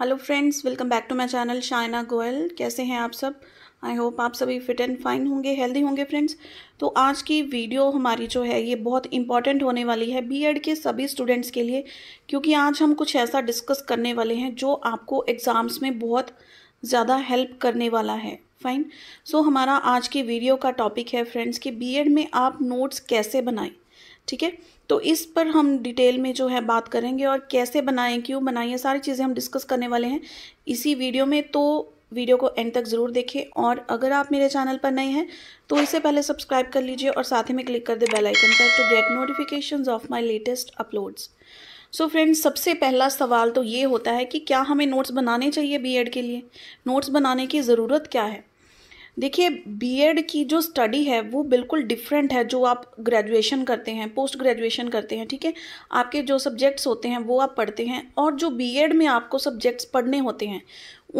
hello friends welcome back to my channel Shaina Goyal कैसे हैं आप सब आई होप आप सभी फिट एंड फाइन होंगे हेल्दी होंगे फ्रेंड्स तो आज की वीडियो हमारी जो है ये बहुत इंपॉर्टेंट होने वाली है बीएड के सभी स्टूडेंट्स के लिए क्योंकि आज हम कुछ ऐसा डिस्कस करने वाले हैं जो आपको एग्ज़ाम्स में बहुत ज़्यादा हेल्प करने वाला है फाइन सो so, हमारा आज की वीडियो का टॉपिक है फ्रेंड्स कि बीएड में आप नोट्स कैसे बनाएं ठीक है तो इस पर हम डिटेल में जो है बात करेंगे और कैसे बनाएं क्यों बनाएं ये सारी चीज़ें हम डिस्कस करने वाले हैं इसी वीडियो में तो वीडियो को एंड तक ज़रूर देखें और अगर आप मेरे चैनल पर नए हैं तो इससे पहले सब्सक्राइब कर लीजिए और साथ ही में क्लिक कर दे बेल आइकन पर to get notification of my latest uploads so friends सबसे पहला सवाल तो ये होता है कि क्या हमें नोट्स बनाने चाहिए बीएड के लिए नोट्स बनाने की ज़रूरत क्या है देखिए बीएड की जो स्टडी है वो बिल्कुल डिफरेंट है जो आप ग्रेजुएशन करते हैं पोस्ट ग्रेजुएशन करते हैं ठीक है आपके जो सब्जेक्ट्स होते हैं वो आप पढ़ते हैं और जो बीएड में आपको सब्जेक्ट्स पढ़ने होते हैं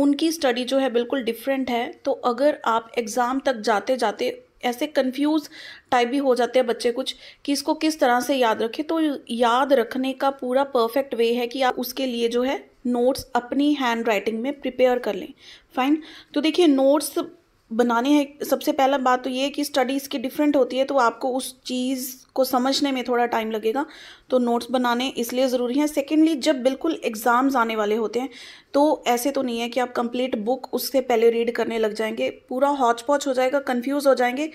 उनकी स्टडी जो है बिल्कुल डिफरेंट है तो अगर आप एग्ज़ाम तक जाते जाते ऐसे कंफ्यूज टाइप भी हो जाते हैं बच्चे कुछ कि इसको किस तरह से याद रखें तो याद रखने का पूरा परफेक्ट वे है कि आप उसके लिए जो है नोट्स अपनी हैंड राइटिंग में प्रिपेयर कर लें फाइन तो देखिए नोट्स बनाने हैं सबसे पहला बात तो ये है कि स्टडीज़ की डिफरेंट होती है तो आपको उस चीज़ को समझने में थोड़ा टाइम लगेगा तो नोट्स बनाने इसलिए ज़रूरी हैं सेकेंडली जब बिल्कुल एग्ज़ाम्स आने वाले होते हैं तो ऐसे तो नहीं है कि आप कंप्लीट बुक उससे पहले रीड करने लग जाएंगे पूरा हॉच पौच हो जाएगा कन्फ्यूज़ हो जाएंगे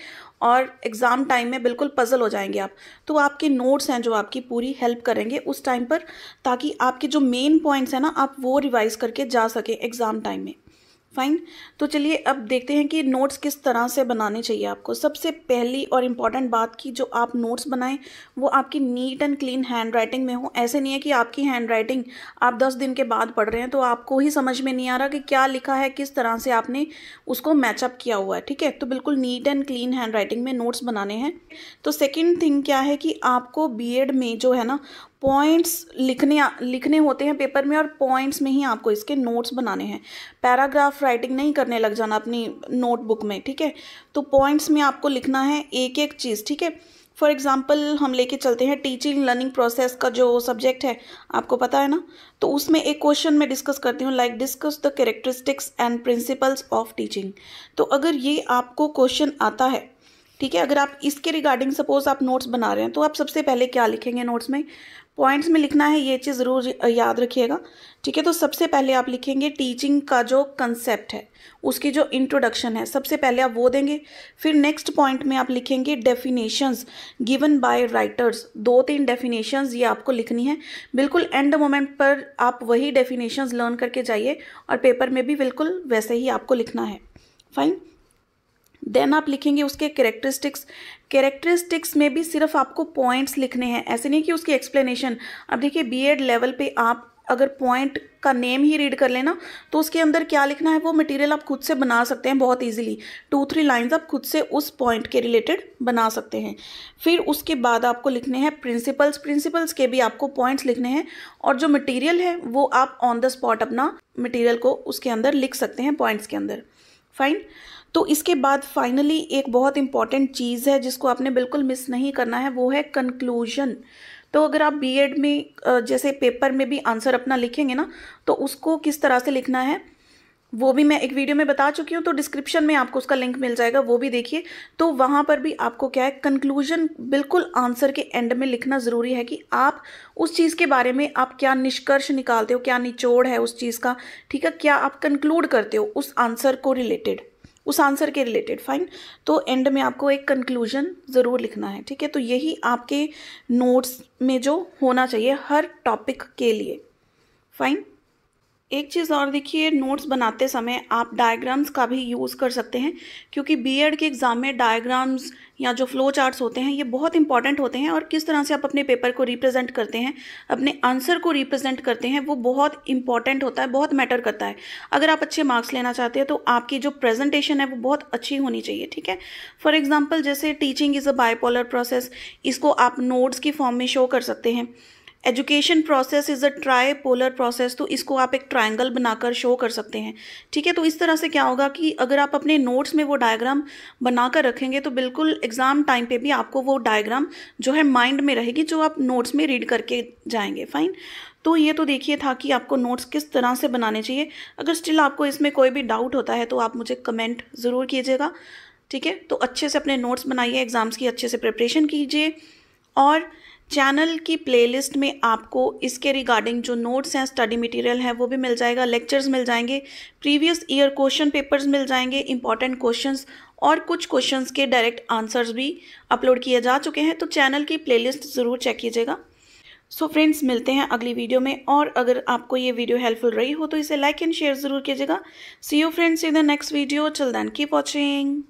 और एग्ज़ाम टाइम में बिल्कुल पज़ल हो जाएंगे आप तो आपके नोट्स हैं जो आपकी पूरी हेल्प करेंगे उस टाइम पर ताकि आपके जो मेन पॉइंट्स हैं ना आप वो रिवाइज़ करके जा सकें एग्ज़ाम टाइम में फाइन तो चलिए अब देखते हैं कि नोट्स किस तरह से बनाने चाहिए आपको सबसे पहली और इम्पॉर्टेंट बात की जो आप नोट्स बनाएं वो आपकी neat and clean handwriting में हो ऐसे नहीं है कि आपकी हैंड राइटिंग आप दस दिन के बाद पढ़ रहे हैं तो आपको ही समझ में नहीं आ रहा कि क्या लिखा है किस तरह से आपने उसको मैचअप किया हुआ है ठीक है तो बिल्कुल neat and clean handwriting में नोट्स बनाने हैं तो सेकेंड थिंग क्या है कि आपको बी में जो है ना पॉइंट्स लिखने लिखने होते हैं पेपर में और पॉइंट्स में ही आपको इसके नोट्स बनाने हैं पैराग्राफ राइटिंग नहीं करने लग जाना अपनी नोटबुक में ठीक है तो पॉइंट्स में आपको लिखना है एक एक चीज़ ठीक है फॉर एग्ज़ाम्पल हम लेके चलते हैं टीचिंग लर्निंग प्रोसेस का जो सब्जेक्ट है आपको पता है ना तो उसमें एक क्वेश्चन मैं डिस्कस करती हूँ like discuss the characteristics and principles of teaching तो अगर ये आपको क्वेश्चन आता है ठीक है अगर आप इसके रिगार्डिंग सपोज आप नोट्स बना रहे हैं तो आप सबसे पहले क्या लिखेंगे नोट्स में पॉइंट्स में लिखना है ये चीज़ ज़रूर याद रखिएगा ठीक है तो सबसे पहले आप लिखेंगे टीचिंग का जो कंसेप्ट है उसकी जो इंट्रोडक्शन है सबसे पहले आप वो देंगे फिर नेक्स्ट पॉइंट में आप लिखेंगे डेफिनेशंस गिवन बाय राइटर्स दो तीन डेफिनेशंस ये आपको लिखनी है बिल्कुल एंड मोमेंट पर आप वही डेफिनेशंस लर्न करके जाइए और पेपर में भी बिल्कुल वैसे ही आपको लिखना है फाइन देन आप लिखेंगे उसके करेक्टरिस्टिक्स करेक्टरिस्टिक्स में भी सिर्फ आपको पॉइंट्स लिखने हैं ऐसे नहीं कि उसकी एक्सप्लेनेशन अब देखिए बीएड लेवल पे आप अगर पॉइंट का नेम ही रीड कर लेना तो उसके अंदर क्या लिखना है वो मटेरियल आप खुद से बना सकते हैं बहुत इजीली टू थ्री लाइंस आप खुद से उस पॉइंट के रिलेटेड बना सकते हैं फिर उसके बाद आपको लिखने हैं प्रिंसिपल्स प्रिंसिपल्स के भी आपको पॉइंट्स लिखने हैं और जो मटेरियल है वो आप ऑन द स्पॉट अपना मटीरियल को उसके अंदर लिख सकते हैं पॉइंट्स के अंदर फाइन तो इसके बाद फाइनली एक बहुत इंपॉर्टेंट चीज़ है जिसको आपने बिल्कुल मिस नहीं करना है वो है कंक्लूजन तो अगर आप बीएड में जैसे पेपर में भी आंसर अपना लिखेंगे ना तो उसको किस तरह से लिखना है वो भी मैं एक वीडियो में बता चुकी हूँ तो डिस्क्रिप्शन में आपको उसका लिंक मिल जाएगा वो भी देखिए तो वहाँ पर भी आपको क्या है कंक्लूजन बिल्कुल आंसर के एंड में लिखना ज़रूरी है कि आप उस चीज़ के बारे में आप क्या निष्कर्ष निकालते हो क्या निचोड़ है उस चीज़ का ठीक है क्या आप कंक्लूड करते हो उस आंसर को रिलेटेड उस आंसर के रिलेटेड फाइन तो एंड में आपको एक कंक्लूजन ज़रूर लिखना है ठीक है तो यही आपके नोट्स में जो होना चाहिए हर टॉपिक के लिए फाइन एक चीज़ और देखिए नोट्स बनाते समय आप डायग्राम्स का भी यूज़ कर सकते हैं क्योंकि बीएड के एग्ज़ाम में डायग्राम्स या जो फ्लो चार्ट्स होते हैं ये बहुत इंपॉर्टेंट होते हैं और किस तरह से आप अपने पेपर को रिप्रेजेंट करते हैं अपने आंसर को रिप्रेजेंट करते हैं वो बहुत इंपॉर्टेंट होता है बहुत मैटर करता है अगर आप अच्छे मार्क्स लेना चाहते हैं तो आपकी जो प्रेजेंटेशन है वो बहुत अच्छी होनी चाहिए ठीक है फॉर एग्जाम्पल जैसे teaching is a bipolar process इसको आप नोट्स की फॉर्म में शो कर सकते हैं education process is a tripolar process तो इसको आप एक ट्राइंगल बनाकर शो कर सकते हैं ठीक है तो इस तरह से क्या होगा कि अगर आप अपने नोट्स में वो डायग्राम बनाकर रखेंगे तो बिल्कुल एग्ज़ाम टाइम पे भी आपको वो डायग्राम जो है माइंड में रहेगी जो आप नोट्स में रीड करके जाएंगे फाइन तो ये तो देखिए था कि आपको नोट्स किस तरह से बनाने चाहिए अगर स्टिल आपको इसमें कोई भी डाउट होता है तो आप मुझे कमेंट ज़रूर कीजिएगा ठीक है तो अच्छे से अपने नोट्स बनाइए एग्ज़ाम्स की अच्छे से प्रिपरेशन कीजिए और चैनल की प्लेलिस्ट में आपको इसके रिगार्डिंग जो नोट्स हैं स्टडी मटेरियल है वो भी मिल जाएगा लेक्चर्स मिल जाएंगे प्रीवियस ईयर क्वेश्चन पेपर्स मिल जाएंगे इंपॉर्टेंट क्वेश्चंस और कुछ क्वेश्चंस के डायरेक्ट आंसर्स भी अपलोड किए जा चुके हैं तो चैनल की प्लेलिस्ट ज़रूर चेक कीजिएगा सो so फ्रेंड्स मिलते हैं अगली वीडियो में और अगर आपको ये वीडियो हेल्पफुल रही हो तो इसे लाइक एंड शेयर ज़रूर कीजिएगा see you friends in the next video चल दैन कीप वॉचिंग